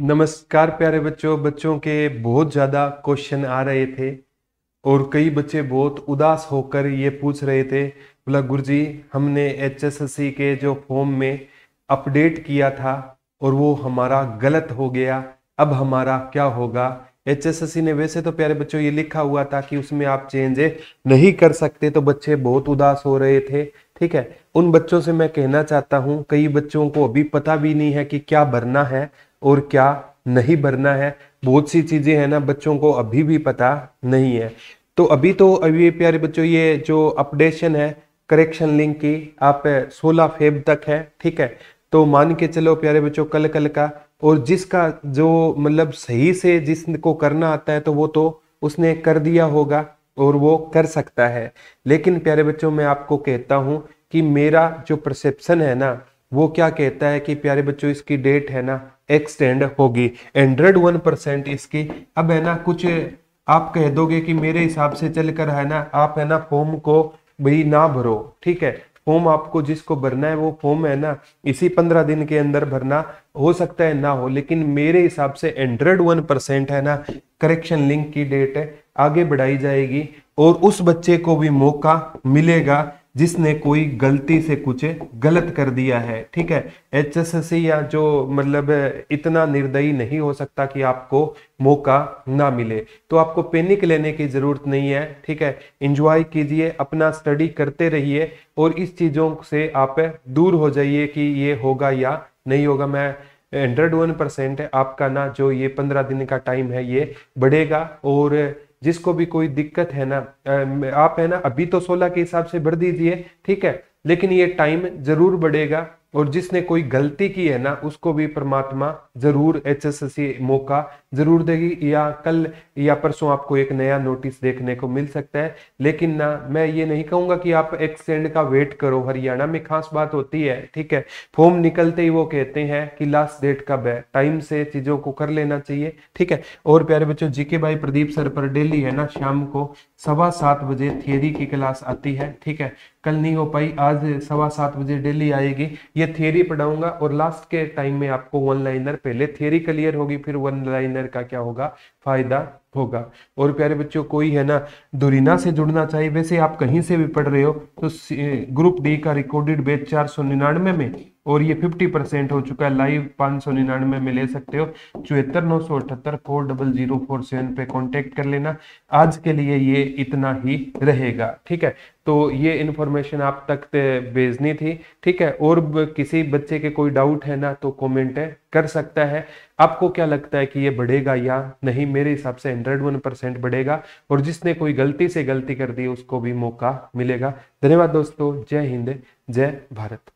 नमस्कार प्यारे बच्चों बच्चों के बहुत ज़्यादा क्वेश्चन आ रहे थे और कई बच्चे बहुत उदास होकर ये पूछ रहे थे बोला गुरु जी हमने सी के जो फॉर्म में अपडेट किया था और वो हमारा गलत हो गया अब हमारा क्या होगा सी ने वैसे तो प्यारे बच्चों ये लिखा हुआ था कि उसमें आप चेंज नहीं कर सकते तो बच्चे बहुत उदास हो रहे थे ठीक है उन बच्चों से मैं कहना चाहता हूँ कई बच्चों को अभी पता भी नहीं है कि क्या भरना है और क्या नहीं भरना है बहुत सी चीज़ें हैं ना बच्चों को अभी भी पता नहीं है तो अभी तो अभी प्यारे बच्चों ये जो अपडेशन है करेक्शन लिंक की आप 16 फेब तक है ठीक है तो मान के चलो प्यारे बच्चों कल कल का और जिसका जो मतलब सही से जिसको करना आता है तो वो तो उसने कर दिया होगा और वो कर सकता है लेकिन प्यारे बच्चों मैं आपको कहता हूँ कि मेरा जो परसेप्शन है ना वो क्या कहता है कि प्यारे बच्चों इसकी डेट है ना एक्सटेंड होगी हंड्रेड वन परसेंट इसकी अब है ना कुछ आप कह दोगे कि मेरे हिसाब से चलकर है ना आप है ना फॉर्म को भाई ना भरो ठीक है फॉर्म आपको जिसको भरना है वो फॉर्म है ना इसी पंद्रह दिन के अंदर भरना हो सकता है ना हो लेकिन मेरे हिसाब से हंड्रेड वन परसेंट है ना करेक्शन लिंक की डेट है आगे बढ़ाई जाएगी और उस बच्चे को भी मौका मिलेगा जिसने कोई गलती से कुछ गलत कर दिया है ठीक है एच या जो मतलब इतना निर्दयी नहीं हो सकता कि आपको मौका ना मिले तो आपको पेनिक लेने की ज़रूरत नहीं है ठीक है इंजॉय कीजिए अपना स्टडी करते रहिए और इस चीज़ों से आप दूर हो जाइए कि ये होगा या नहीं होगा मैं हंड्रेड वन परसेंट आपका ना जो ये पंद्रह दिन का टाइम है ये बढ़ेगा और जिसको भी कोई दिक्कत है ना आप है ना अभी तो सोलह के हिसाब से भर दीजिए ठीक है लेकिन ये टाइम जरूर बढ़ेगा और जिसने कोई गलती की है ना उसको भी परमात्मा जरूर एच मौका जरूर देगी या कल या परसों आपको एक नया नोटिस देखने को मिल सकता है लेकिन ना मैं ये नहीं कहूंगा कि आप एक्सटेंड का वेट करो हरियाणा में खास बात होती है ठीक है फॉर्म निकलते ही वो कहते हैं कि लास्ट डेट कब है टाइम से चीजों को कर लेना चाहिए ठीक है और प्यारे बच्चों जीके भाई प्रदीप सर पर डेली है ना शाम को सवा सात बजे थियरी की क्लास आती है ठीक है कल नहीं हो पाई आज सवा सात बजे डेली आएगी ये थियरी पढ़ाऊंगा और लास्ट के टाइम में आपको वन लाइनर पहले थियरी क्लियर होगी फिर वन लाइनर का क्या होगा फायदा होगा और प्यारे बच्चों कोई है ना दुरीना से जुड़ना चाहिए वैसे आप कहीं से भी पढ़ रहे हो तो ग्रुप डी का रिकॉर्डेड बेच चार सौ निन्यानवे में और ये फिफ्टी परसेंट हो चुका है लाइव पाँच सौ निन्यानवे में ले सकते हो चौहत्तर नौ सौ अठहत्तर four double zero four seven पे कॉन्टेक्ट कर लेना आज के लिए ये इतना ही रहेगा ठीक है तो ये इन्फॉर्मेशन आप तक भेजनी थी ठीक है और किसी बच्चे के कोई डाउट है ना तो कॉमेंट कर सकता है आपको क्या लगता है कि ये बढ़ेगा या नहीं मेरे हिसाब से हंड्रेड वन परसेंट बढ़ेगा और जिसने कोई गलती से गलती कर दी उसको भी मौका मिलेगा धन्यवाद दोस्तों जय हिंद जय भारत